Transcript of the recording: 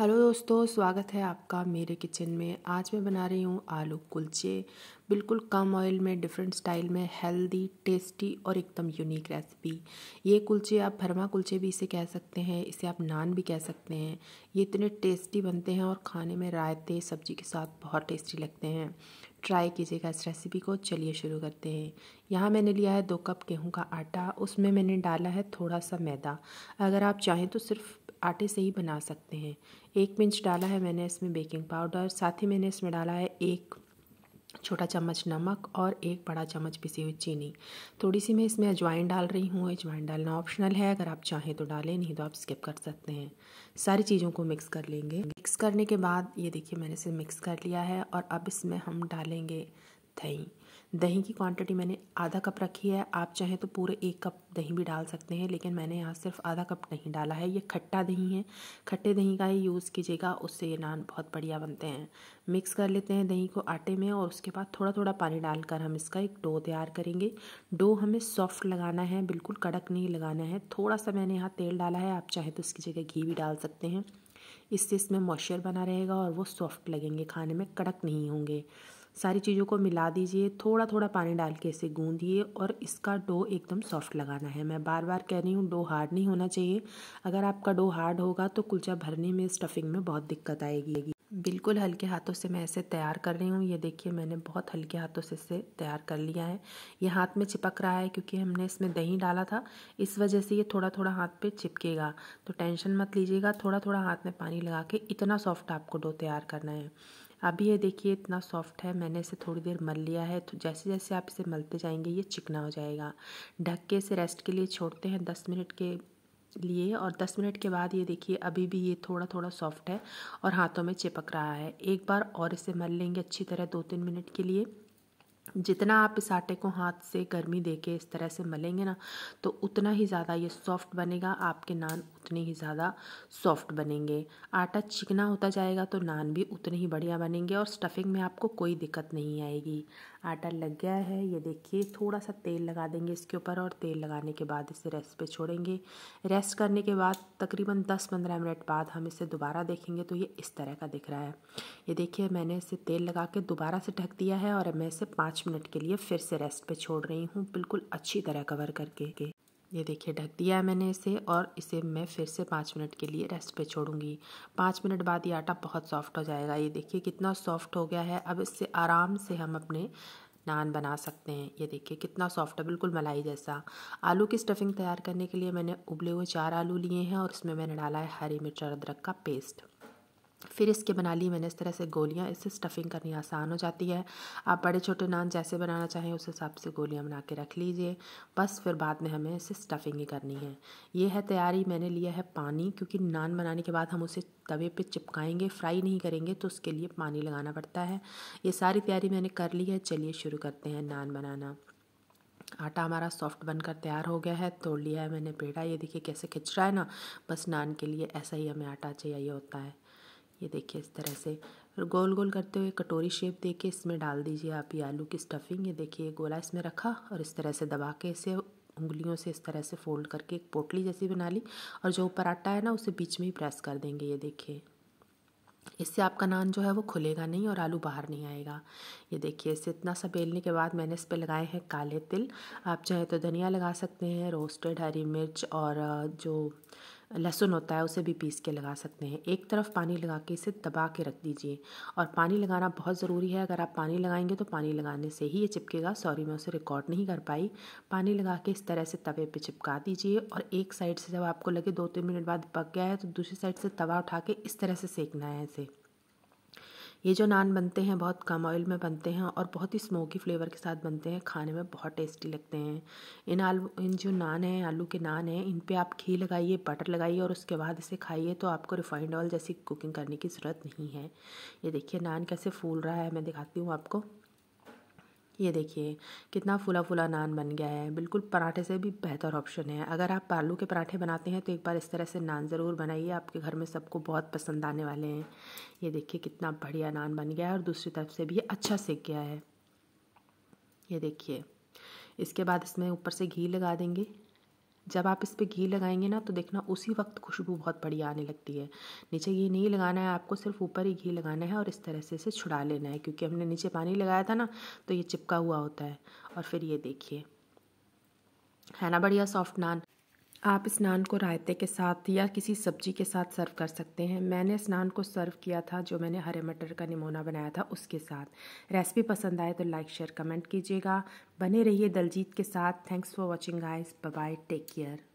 hello दोस्तों स्वागत है आपका मेरे किचन में आज मैं बना रही हूँ आलू कुलचे बिल्कुल कम ऑयल में डिफरेंट स्टाइल में हेल्दी टेस्टी और एकदम यूनिक रेसिपी ये कुलचे आप भरमा कुलचे भी इसे कह सकते हैं इसे आप नान भी कह सकते हैं ये इतने टेस्टी बनते हैं और खाने में रायते सब्जी के साथ बहुत टेस्टी लगते हैं ट्राई कीजिएगा इस रेसिपी को चलिए शुरू करते हैं यहाँ मैंने लिया है दो कप गेहूँ का आटा उसमें मैंने डाला है थोड़ा सा मैदा अगर आप चाहें तो सिर्फ आटे से ही बना सकते हैं एक पिंच डाला है मैंने इसमें बेकिंग पाउडर साथ ही मैंने इसमें डाला है एक छोटा चम्मच नमक और एक बड़ा चम्मच पिसी हुई चीनी थोड़ी सी मैं इसमें अजवाइन डाल रही हूँ अजवाइन डालना ऑप्शनल है अगर आप चाहें तो डालें नहीं तो आप स्किप कर सकते हैं सारी चीज़ों को मिक्स कर लेंगे मिक्स करने के बाद ये देखिए मैंने इसे मिक्स कर लिया है और अब इसमें हम डालेंगे दही दही की क्वांटिटी मैंने आधा कप रखी है आप चाहें तो पूरे एक कप दही भी डाल सकते हैं लेकिन मैंने यहाँ सिर्फ आधा कप दही डाला है ये खट्टा दही है खट्टे दही का ही यूज़ कीजिएगा उससे ये नान बहुत बढ़िया बनते हैं मिक्स कर लेते हैं दही को आटे में और उसके बाद थोड़ा थोड़ा पानी डालकर हम इसका एक डो तैयार करेंगे डो हमें सॉफ्ट लगाना है बिल्कुल कड़क नहीं लगाना है थोड़ा सा मैंने यहाँ तेल डाला है आप चाहें तो इसकी जगह घी भी डाल सकते हैं इससे इसमें मॉइस्चर बना रहेगा और वो सॉफ्ट लगेंगे खाने में कड़क नहीं होंगे सारी चीज़ों को मिला दीजिए थोड़ा थोड़ा पानी डाल के इसे गूंदिए और इसका डो एकदम सॉफ्ट लगाना है मैं बार बार कह रही हूँ डो हार्ड नहीं होना चाहिए अगर आपका डो हार्ड होगा तो कुलचा भरने में स्टफिंग में बहुत दिक्कत आएगी बिल्कुल हल्के हाथों से मैं इसे तैयार कर रही हूँ ये देखिए मैंने बहुत हल्के हाथों से इसे तैयार कर लिया है ये हाथ में चिपक रहा है क्योंकि हमने इसमें दही डाला था इस वजह से ये थोड़ा थोड़ा हाथ पे चिपकेगा तो टेंशन मत लीजिएगा थोड़ा थोड़ा हाथ में पानी लगा के इतना सॉफ्ट आपको डो तैयार करना है अभी ये देखिए इतना सॉफ्ट है मैंने इसे थोड़ी देर मल लिया है तो जैसे जैसे आप इसे मलते जाएंगे ये चिकना हो जाएगा ढक के इसे रेस्ट के लिए छोड़ते हैं दस मिनट के लिए और दस मिनट के बाद ये देखिए अभी भी ये थोड़ा थोड़ा सॉफ्ट है और हाथों में चिपक रहा है एक बार और इसे मल लेंगे अच्छी तरह दो तीन मिनट के लिए जितना आप इस आटे को हाथ से गर्मी देके इस तरह से मलेंगे ना तो उतना ही ज़्यादा ये सॉफ्ट बनेगा आपके नान उतने ही ज़्यादा सॉफ्ट बनेंगे आटा चिकना होता जाएगा तो नान भी उतने ही बढ़िया बनेंगे और स्टफिंग में आपको कोई दिक्कत नहीं आएगी आटा लग गया है ये देखिए थोड़ा सा तेल लगा देंगे इसके ऊपर और तेल लगाने के बाद इसे रेस्ट पे छोड़ेंगे रेस्ट करने के बाद तकरीबन दस पंद्रह मिनट बाद हम इसे दोबारा देखेंगे तो ये इस तरह का दिख रहा है ये देखिए मैंने इसे तेल लगा के दोबारा से ढक दिया है और मैं इसे पाँच मिनट के लिए फिर से रेस्ट पर छोड़ रही हूँ बिल्कुल अच्छी तरह कवर करके ये देखिए ढक दिया है मैंने इसे और इसे मैं फिर से पाँच मिनट के लिए रेस्ट पे छोड़ूंगी पाँच मिनट बाद ये आटा बहुत सॉफ्ट हो जाएगा ये देखिए कितना सॉफ्ट हो गया है अब इससे आराम से हम अपने नान बना सकते हैं ये देखिए कितना सॉफ्ट है बिल्कुल मलाई जैसा आलू की स्टफिंग तैयार करने के लिए मैंने उबले हुए चार आलू लिए हैं और इसमें मैंने डाला है हरी मिर्च और अदरक का पेस्ट फिर इसके बना ली मैंने इस तरह से गोलियाँ इससे स्टफ़िंग करनी आसान हो जाती है आप बड़े छोटे नान जैसे बनाना चाहें उस हिसाब से गोलियाँ बना के रख लीजिए बस फिर बाद में हमें इसे स्टफ़िंग ही करनी है ये है तैयारी मैंने लिया है पानी क्योंकि नान बनाने के बाद हम उसे तवे पे चिपकाएंगे फ्राई नहीं करेंगे तो उसके लिए पानी लगाना पड़ता है ये सारी तैयारी मैंने कर ली है चलिए शुरू करते हैं नान बनाना आटा हमारा सॉफ्ट बनकर तैयार हो गया है तोड़ लिया है मैंने पेड़ा ये देखिए कैसे खिंच रहा है ना बस नान के लिए ऐसा ही हमें आटा चाहिए होता है ये देखिए इस तरह से गोल गोल करते हुए कटोरी शेप दे के इसमें डाल दीजिए आप ये आलू की स्टफिंग ये देखिए गोला इसमें रखा और इस तरह से दबा के इसे उंगलियों से इस तरह से फोल्ड करके एक पोटली जैसी बना ली और जो ऊपर आटा है ना उसे बीच में ही प्रेस कर देंगे ये देखिए इससे आपका नान जो है वो खुलेगा नहीं और आलू बाहर नहीं आएगा ये देखिए इससे इतना सा बेलने के बाद मैंने इस पर लगाए हैं काले तिल आप चाहे तो धनिया लगा सकते हैं रोस्टेड हरी मिर्च और जो लहसुन होता है उसे भी पीस के लगा सकते हैं एक तरफ पानी लगा के इसे दबा के रख दीजिए और पानी लगाना बहुत ज़रूरी है अगर आप पानी लगाएंगे तो पानी लगाने से ही ये चिपकेगा सॉरी मैं उसे रिकॉर्ड नहीं कर पाई पानी लगा के इस तरह से तवे पे चिपका दीजिए और एक साइड से जब आपको लगे दो तीन मिनट बाद पक गया है तो दूसरी साइड से तवा उठा के इस तरह से सेकना है इसे ये जो नान बनते हैं बहुत कम ऑयल में बनते हैं और बहुत ही स्मोकी फ्लेवर के साथ बनते हैं खाने में बहुत टेस्टी लगते हैं इन आलू इन जो नान हैं आलू के नान हैं इन पे आप घी लगाइए बटर लगाइए और उसके बाद इसे खाइए तो आपको रिफाइंड ऑयल जैसी कुकिंग करने की ज़रूरत नहीं है ये देखिए नान कैसे फूल रहा है मैं दिखाती हूँ आपको ये देखिए कितना फुला फुला नान बन गया है बिल्कुल पराठे से भी बेहतर ऑप्शन है अगर आप आलू के पराठे बनाते हैं तो एक बार इस तरह से नान ज़रूर बनाइए आपके घर में सबको बहुत पसंद आने वाले हैं ये देखिए कितना बढ़िया नान बन गया है और दूसरी तरफ से भी अच्छा सेक गया है ये देखिए इसके बाद इसमें ऊपर से घी लगा देंगे जब आप इस पर घी लगाएंगे ना तो देखना उसी वक्त खुशबू बहुत बढ़िया आने लगती है नीचे घी नहीं लगाना है आपको सिर्फ ऊपर ही घी लगाना है और इस तरह से इसे छुड़ा लेना है क्योंकि हमने नीचे पानी लगाया था ना तो ये चिपका हुआ होता है और फिर ये देखिए है ना बढ़िया सॉफ्ट नान आप स्नान को रायते के साथ या किसी सब्जी के साथ सर्व कर सकते हैं मैंने स्नान को सर्व किया था जो मैंने हरे मटर का निमोना बनाया था उसके साथ रेसिपी पसंद आए तो लाइक शेयर कमेंट कीजिएगा बने रहिए दलजीत के साथ thanks for watching guys bye take care